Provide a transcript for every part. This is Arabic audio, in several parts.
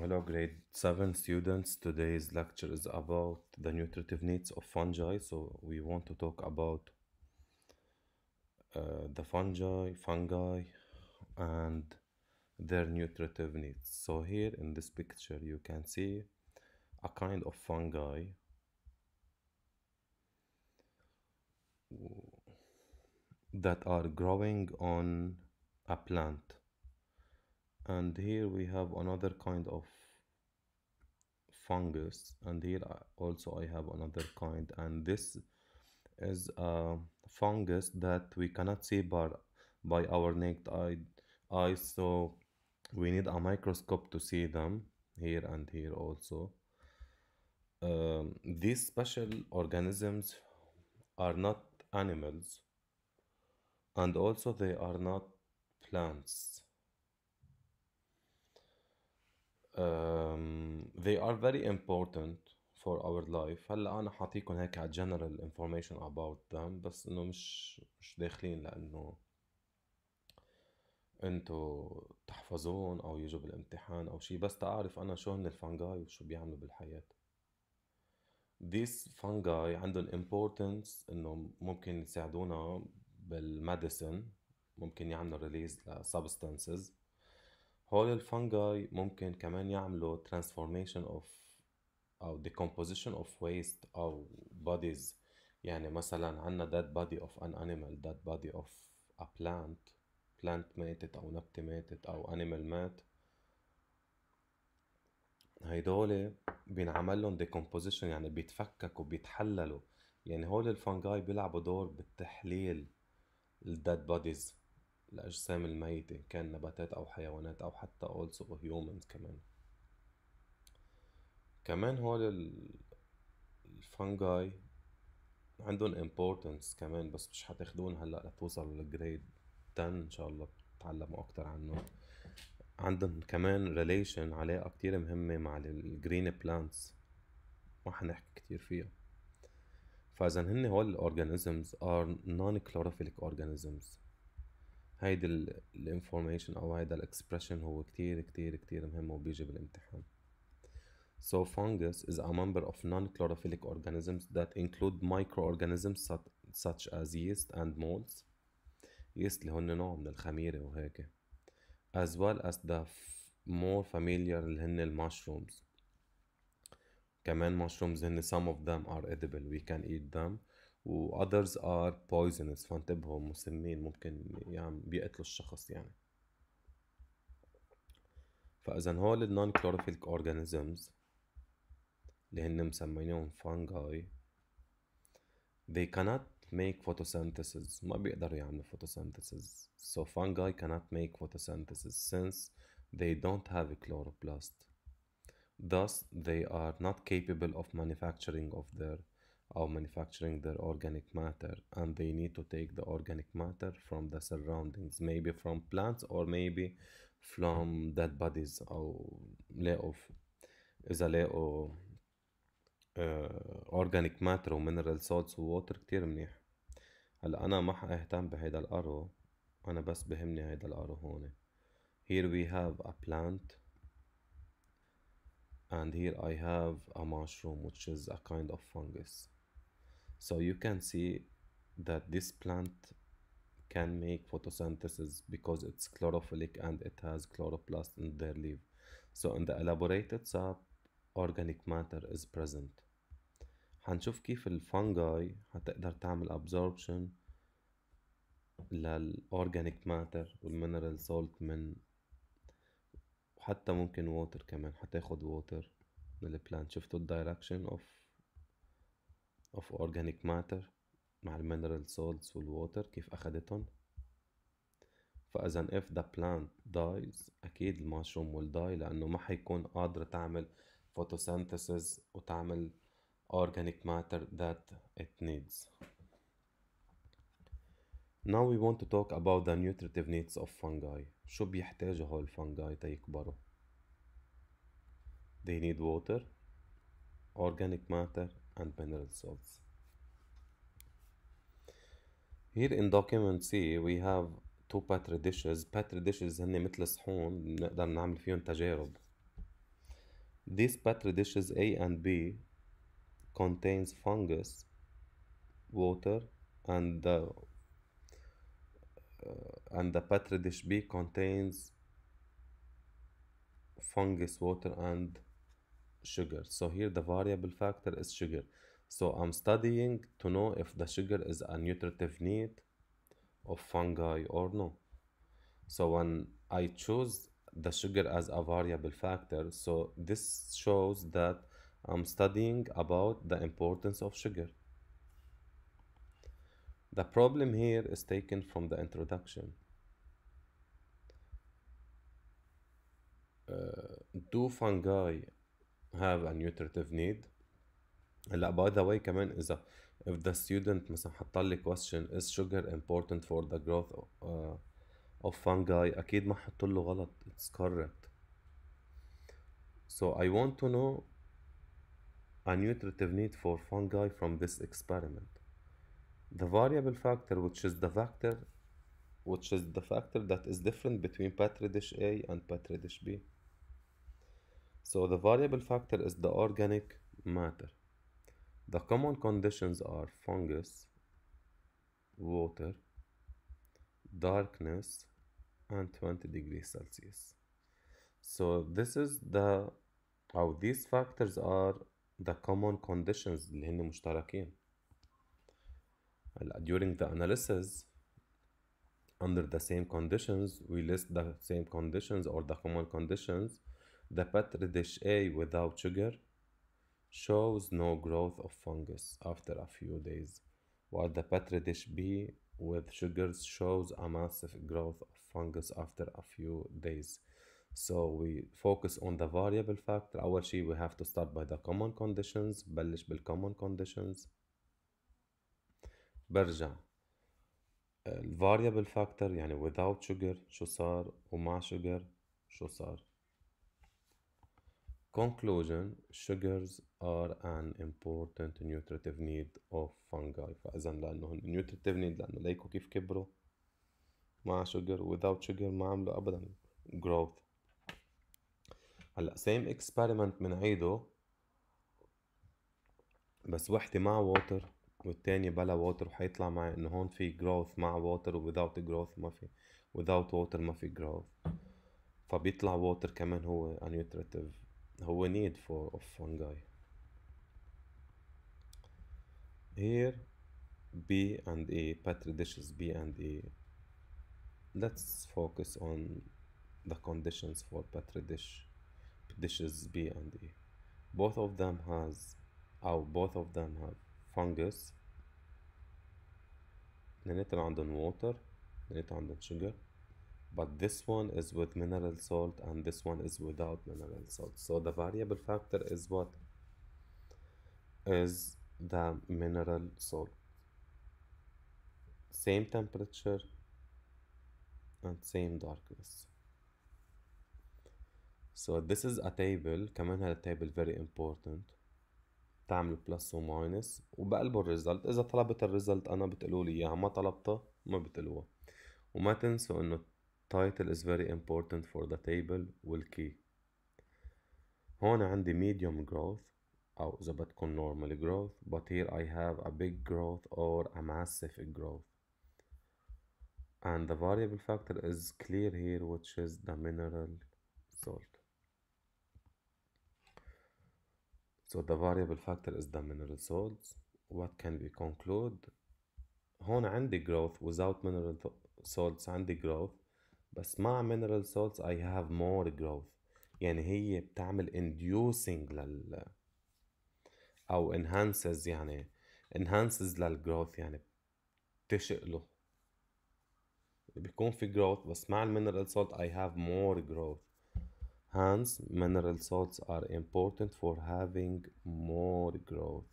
Hello, grade 7 students. Today's lecture is about the nutritive needs of fungi. So, we want to talk about uh, the fungi, fungi, and their nutritive needs. So, here in this picture, you can see a kind of fungi that are growing on a plant and here we have another kind of fungus and here uh, also I have another kind and this is a fungus that we cannot see by, by our naked eye, eye so we need a microscope to see them here and here also um, these special organisms are not animals and also they are not plants um, they are very important for our life هلا انا حاعطيكم هيك على general information about them بس انه مش مش داخلين لانه انتو تحفظون او يجوا بالامتحان او شيء بس تعرف انا شو هن الفانجاي وشو بيعملوا بالحياه these fungi عندهم importance انه ممكن يساعدونا بالمديسن ممكن يعملوا ريليز substances هول الفانجاي ممكن كمان يعملوا ترانسفورميشن اوف او decomposition اوف ويست او بوديز يعني مثلا عندنا dead body of an animal dead body of a plant plant ماتت او نبتة ماتت او animal مات هيدول بينعمل لهم decomposition يعني بيتفككوا بيتحللوا يعني هول الفانجاي بيلعبوا دور بالتحليل الديد بوديز الأجسام الميتة كان نباتات أو حيوانات أو حتى also humans كمان كمان هول الفانجاي عندهم importance كمان بس مش حتاخدون هلا لتوصلوا للجريد 10 ان شاء الله تتعلموا اكتر عنه عندهم كمان relation علاقة كتير مهمة مع الجرين بلانتس ما حنحكي كتير فيها فاذا هن هول الاورجانيزمز are non-chlorophyllic organisms هيدي الانفورميشن او هيدا الاكسبريشن هو كتير كتير كتير مهم وبيجي بالامتحان So fungus is a member of non-chlorophyllic organisms that include microorganisms such as yeast and molds yeast اللي هن نوع من الخميرة وهيك as well as the more familiar اللي هن المشرومز كمان مشروبز هن some of them are edible we can eat them واذرز ار بويزنس فانتبهوا مسمين ممكن يعني بيقتلوا الشخص يعني فاذا هول النون كلوروفيلك اورجانيزمز اللي هن مسمينهم فانجاي they cannot make photosynthesis ما بيقدروا يعملوا photosynthesis so fungi cannot make photosynthesis since they don't have a chloroplast thus they are not capable of manufacturing of their of manufacturing their organic matter and they need to take the organic matter from the surroundings maybe from plants or maybe from dead bodies او لقوا اذا لقوا اورجانيك ماتر ومينرال سولتس ووتر كتير منيح هلا انا ما حاهتم بهيدا الارو انا بس بهمني هيدا الارو هون here we have a plant and here I have a mushroom which is a kind of fungus so you can see that this plant can make photosynthesis because it's chlorophyllic and it has chloroplast in their leaf. So in the elaborated sap organic matter is present. هنشوف كيف الفانجاي هتقدر تعمل absorption للأورجانيك ماتر والمينرال salt من حتى ممكن water كمان هتاخد water. من البلانت شفتوا الدايركشن اوف of organic matter مع المينرال salts والووتر كيف أخدتهم فإذا if the plant dies أكيد المشروم will die لأنه ما حيكون قادرة تعمل photosynthesis وتعمل organic matter that it needs. Now we want to talk about the nutritive needs of fungi. شو بيحتاجوا هول الفنجاي تيكبروا؟ They need water, organic matter and mineral salts. Here in document C we have two petri dishes petri dishes هن مثل صحون بنقدر نعمل فيهم تجارب These petri dishes A and B contains fungus, water and the uh, and the petri dish B contains fungus, water and sugar. So here the variable factor is sugar. So I'm studying to know if the sugar is a nutritive need of fungi or no. So when I choose the sugar as a variable factor, so this shows that I'm studying about the importance of sugar. The problem here is taken from the introduction. Uh, do fungi have a nutritive need هلا by the way كمان اذا if the student مثلا حط لي question is sugar important for the growth of, uh, of fungi اكيد ما حط له غلط it's correct so I want to know a nutritive need for fungi from this experiment the variable factor which is the factor which is the factor that is different between petri dish A and petri dish B so the variable factor is the organic matter. The common conditions are fungus, water, darkness, and 20 degrees Celsius. So this is the أو these factors are the common conditions during the analysis under the same conditions we list the same conditions or the common conditions the Petri dish A without sugar shows no growth of fungus after a few days, while the Petri dish B with sugars shows a massive growth of fungus after a few days. So we focus on the variable factor. Our شيء we have to start by the common conditions. بلش common conditions. برجع uh, variable factor, without sugar شو صار sugar شو Conclusion sugars are an important nutritive need of fungi فإذا لأنه nutritive need لأنه ليكو كيف كبروا مع sugar without sugar ما عملوا أبدا growth هلا same experiment بنعيده بس وحدة مع water والتانية بلا water وحيطلع معي انه هون في growth مع water without growth ما في without water ما في growth فبيطلع water كمان هو a nutritive هو need for of fungi here B and A petri dishes B and A let's focus on the conditions for petri dish dishes B and A both of them has أو oh, both of them have fungus اثنيناتهم عندهم water اثنيناتهم عندهم sugar but this one is with mineral salt and this one is without mineral salt so the variable factor is what is the mineral salt same temperature and same darkness so this is a table كمان هذا table very important تعمل plus و minus وبقلبوا الريزلت اذا طلبت الريزلت انا بتقولوا لي اياها ما طلبته ما بتقولوها وما تنسوا انه title is very important for the table والkey هون عندي medium growth أو إذا بدكم normal growth but here I have a big growth or a massive growth and the variable factor is clear here which is the mineral salt so the variable factor is the mineral salts what can we conclude هون عندي growth without mineral salts عندي growth بس مع mineral salts I have more growth يعني هي بتعمل inducing لل أو enhances يعني enhances للgrowth يعني بتشق له بيكون في growth بس مع mineral salt I have more growth Hence mineral salts are important for having more growth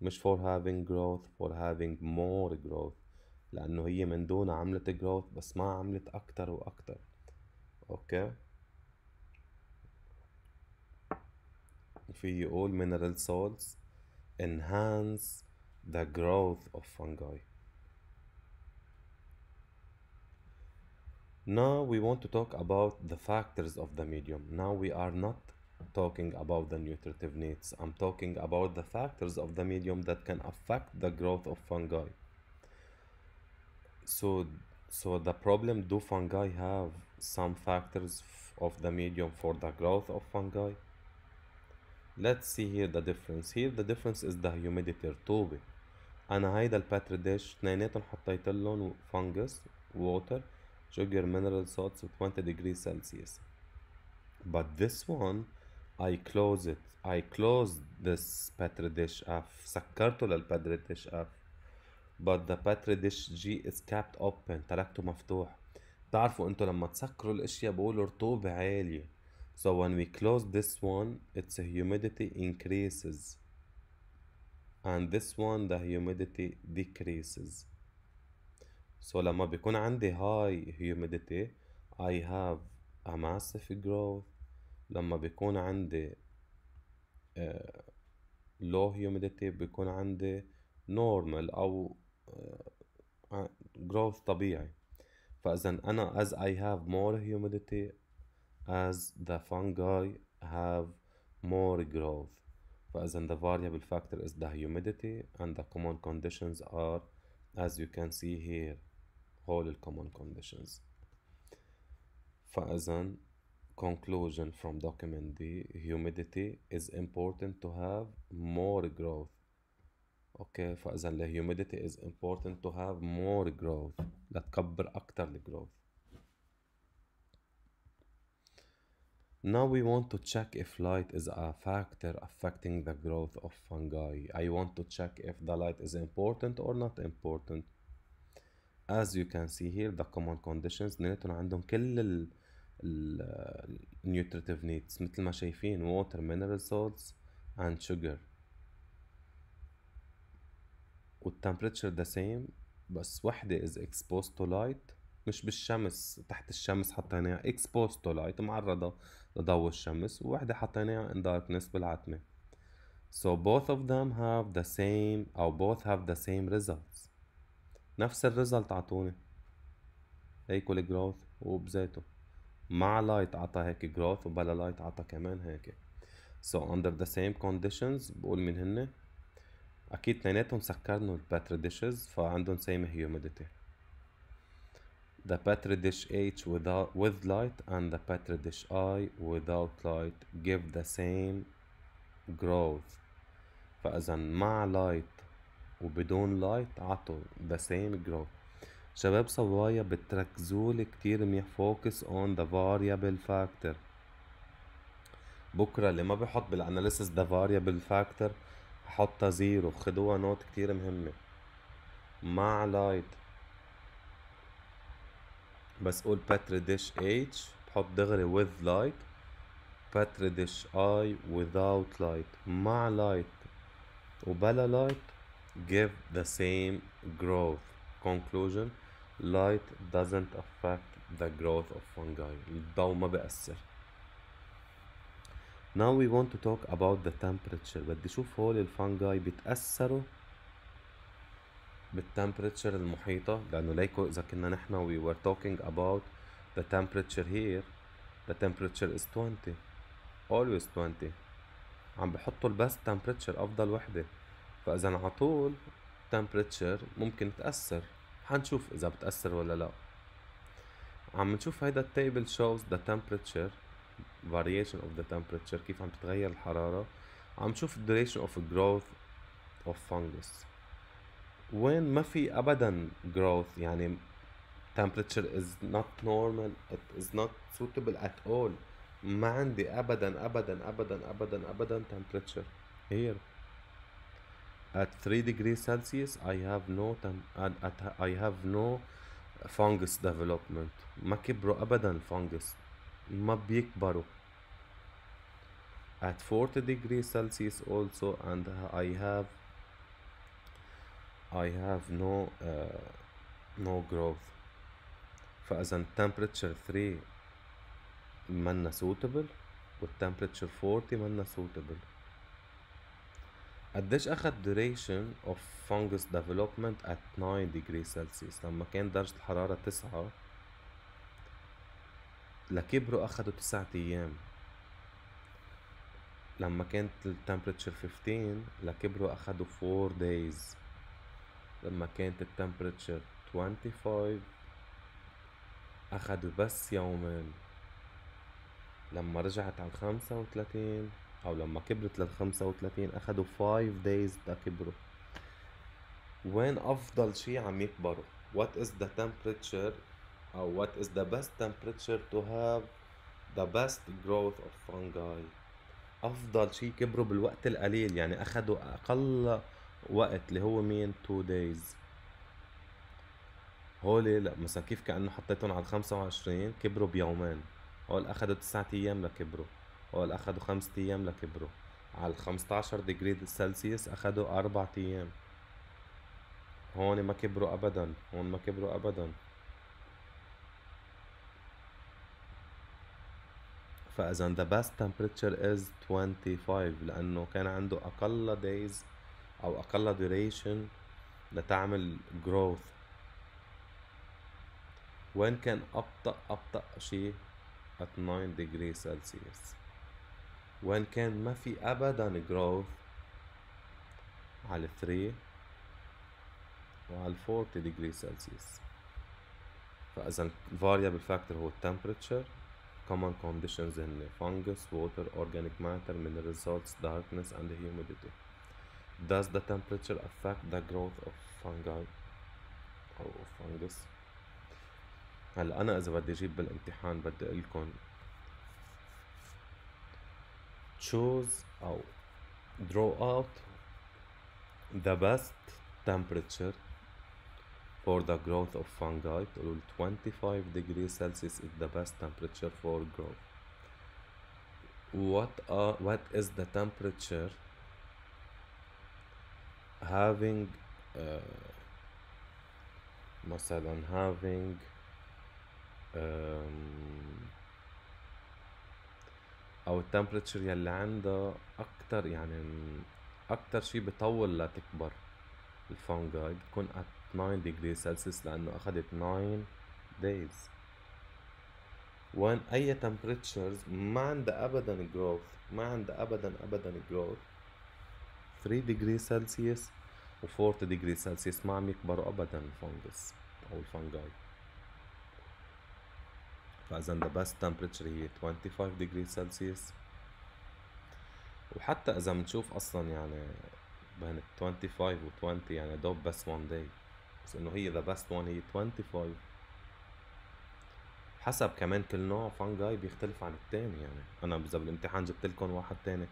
مش for having growth for having more growth لأنه هي من دون عملت جروث بس ما عملت أكتر وأكتر أوكي في يقول mineral salts enhance the growth of fungi Now we want to talk about the factors of the medium. Now we are not talking about the nutritive needs. I'm talking about the factors of the medium that can affect the growth of fungi. So, so the problem do fungi have some factors of the medium for the growth of fungi? Let's see here the difference. Here the difference is the humidity رطوبة. أنا هيدا الباتر ديش اتنيناتهم حطيت لهم فانجس water sugar mineral salts 20 degrees Celsius. But this one I close it. I close this petri dish off. سكرته للباتر ديش off. but the petri dish G is kept open تركته مفتوح بتعرفوا انتو لما تسكروا الاشياء بقولوا رطوبة عالية so when we close this one its humidity increases and this one the humidity decreases so لما بيكون عندي high humidity I have a massive growth لما بيكون عندي uh, low humidity بيكون عندي normal أو growth طبيعي فاذا انا as I have more humidity as the fungi have more growth فاذا the variable factor is the humidity and the common conditions are as you can see here all the common conditions فاذا conclusion from document D humidity is important to have more growth اوكي فاذا الهيوميديتي از important to have more growth لتكبر اكتر الجروث Now we want to check if light is a factor affecting the growth of fungi. I want to check if the light is important or not important. As you can see here the common conditions نيتهم عندهم كل ال ال nutritive needs مثل ما شايفين water mineral salts and sugar والتمبريتشر ذا سيم بس وحده از اكسبوز تو لايت مش بالشمس تحت الشمس حطيناها اكسبوز تو لايت معرضه لضوء الشمس ووحده حطيناها ان داركنس بالعتمه So both of them have the same أو both have the same results نفس الريزلت عطوني equal growth وبذاته مع لايت عطى هيك growth وبلا لايت عطى كمان هيك So under the same conditions بقول مين هن اكيد اتنيناتهم سكرنوا الباتر ديشز فعندهم سيم هيوميديتي the petri dish H without with light and the petri dish I without light give the same growth فإذا مع light وبدون light عطوا the same growth شباب صبايا بتركزولي كتير منيح focus on the variable factor بكرة اللي ما بحط بالاناليسيس the variable factor حطها زيرو خدوها نوت كتير مهمة مع لايت بس قول باتري ديش اتش بحط دغري with light باتري ديش اي without light مع لايت وبلا لايت give the same growth conclusion light doesn't affect the growth of fungi الضوء ما بيأثر Now we want to talk about the temperature بدي شوف هول الفانجاي بيتأثروا بالتمبرتشر المحيطة لأنه ليكو إذا كنا نحن we were talking about the temperature here the temperature is 20 always 20 عم بحطوا البس temperature أفضل وحدة فإذا على طول temperature ممكن تأثر حنشوف إذا بتأثر ولا لأ عم نشوف هيدا التيبل shows the temperature variation of the temperature كيف عم تتغير الحرارة عم تشوف duration of growth of fungus وين ما في ابدا growth يعني temperature is not normal it is not suitable at all ما عندي ابدا ابدا ابدا ابدا ابدا temperature here at 3 degrees celsius i have no at i have no fungus development ما كبروا ابدا fungus ما بيكبروا at 40 degree Celsius also and I have I have no uh, no growth فإذا temperature 3 منا suitable وال temperature 40 منا suitable قديش أخد duration of fungus development at 9 degree Celsius لما كان درجة الحرارة تسعة لكبروا أخدوا تسعة أيام لما كانت التمبرتشر 15 لكبروا أخدوا 4 days لما كانت التمبرتشر 25 أخدوا بس يومين لما رجعت على الخمسة وتلاتين أو لما كبرت للخمسة وتلاتين أخدوا 5 days لكبروا وين أفضل شي عم يكبروا what is the temperature أو uh, what is the best temperature to have the best growth of fungi أفضل شيء كبروا بالوقت القليل يعني أخذوا أقل وقت اللي هو مين two days هولي لا مثلا كيف كأنه حطيتهم على 25 كبروا بيومين هول أخذوا 9 أيام لكبروا هول أخذوا 5 أيام لكبروا على 15 ديجري سلسيوس أخذوا 4 أيام هون ما كبروا أبدا هون ما كبروا أبدا فاذا ذا باست تمبريتشر از 25 لانه كان عنده اقل دايز او اقل duration لتعمل جروث وين كان ابطا ابطا شيء ات 9 degree celsius وين كان ما في ابدا جروث على 3 وعلى 40 degree celsius فاذا variable factor هو temperature Common conditions in fungus, water, organic matter, mineral salts, darkness, and humidity. Does the temperature affect the growth of fungi or oh, of fungus؟ هلا أنا إذا بدي أجيب بالامتحان بدي أقول لكم choose أو draw out the best temperature for the growth of fungi, 25 degrees Celsius is the best temperature for growth. What, are, uh, what is the temperature having uh, مثلا having um, او التمبرتشر يلي عندها اكتر يعني اكتر شي بطول لتكبر الفانجاي بتكون at 9 degree Celsius لأنه أخذت 9 days وين أي temperatures ما عندها أبدا growth ما عندها أبدا أبدا growth 3 degree Celsius و 40 degree Celsius ما عم يكبروا أبدا الفنجس أو الفنجاي فإذا the best temperature هي 25 degree Celsius وحتى إذا بنشوف أصلا يعني بين 25 و 20 يعني دوب بس 1 day بس انه هي ذا بيست وان هي 25 حسب كمان كل نوع فانجاي بيختلف عن التاني يعني انا اذا بالامتحان جبت لكم واحد تاني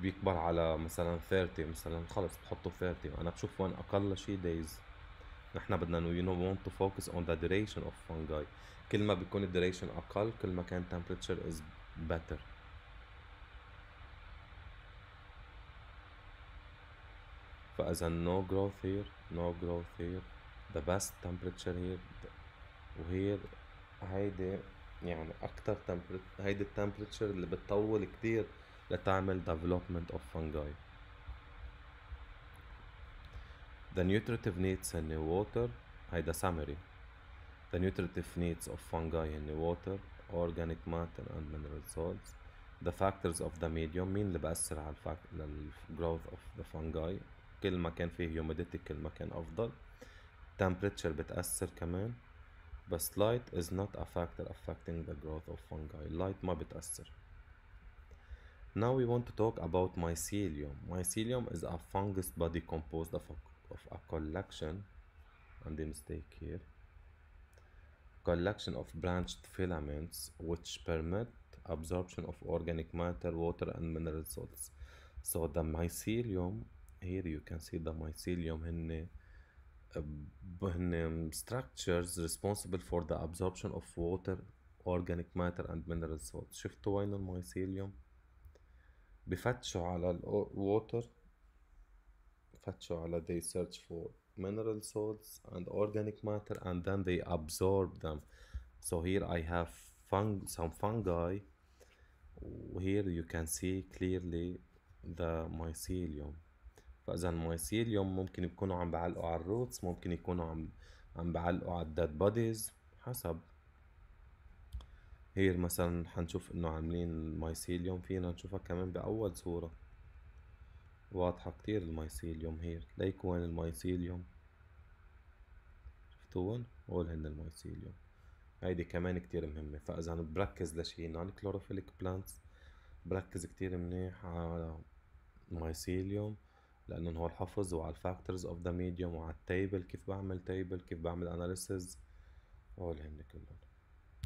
بيكبر على مثلا 30 مثلا خلص بحطه 30 انا بشوف وين اقل شيء دايز نحن بدنا يو نو want تو فوكس اون ذا duration اوف فانجاي كل ما بيكون الديوريشن اقل كل ما كان temperature از بيتر فاذا no growth here no growth here the best temperature here وهير هيدي يعني اكتر temperature هيدي التمبريتشر اللي بتطول كتير لتعمل development of fungi the nutritive needs in the water هيدا summary the nutritive needs of fungi in the water organic matter and mineral salts the factors of the medium مين اللي بأثر على الفاك... growth of the fungi كل ما كان فيه humidity كل ما أفضل temperature بتأثر كمان بس light is not a factor affecting the growth of fungi light ما بتأثر Now we want to talk about mycelium. Mycelium is a fungus body composed of a, of a collection, and the mistake here, collection of branched filaments which permit absorption of organic matter, water, and mineral salts. So the mycelium here you can see the mycelium هن هن uh, uh, um, structures responsible for the absorption of water organic matter and minerals شفتوا وين الميثيليوم بفتشوا على الووتر فتشوا على they search for mineral salts and organic matter and then they absorb them so here I have fung some fungi here you can see clearly the mycelium فاذا الميسيليوم ممكن يكونوا عم بعلقوا على الروتس ممكن يكونوا عم عم بعلقوا على الداد بوديز حسب هير مثلا حنشوف انه عاملين الميسيليوم فينا نشوفها كمان باول صورة واضحة كتير الميسيليوم هير وين الميسيليوم شفتوهن هول هن الميسيليوم هيدي كمان كتير مهمة فاذا بركز لشي نون كلوروفيليك بلانتس بركز كتير منيح على الميسيليوم لانه هو الحفظ وعلى الفاكتورز اوف ذا ميديوم وعلى التيبل كيف بعمل تيبل كيف بعمل اناليسز والهن كلهم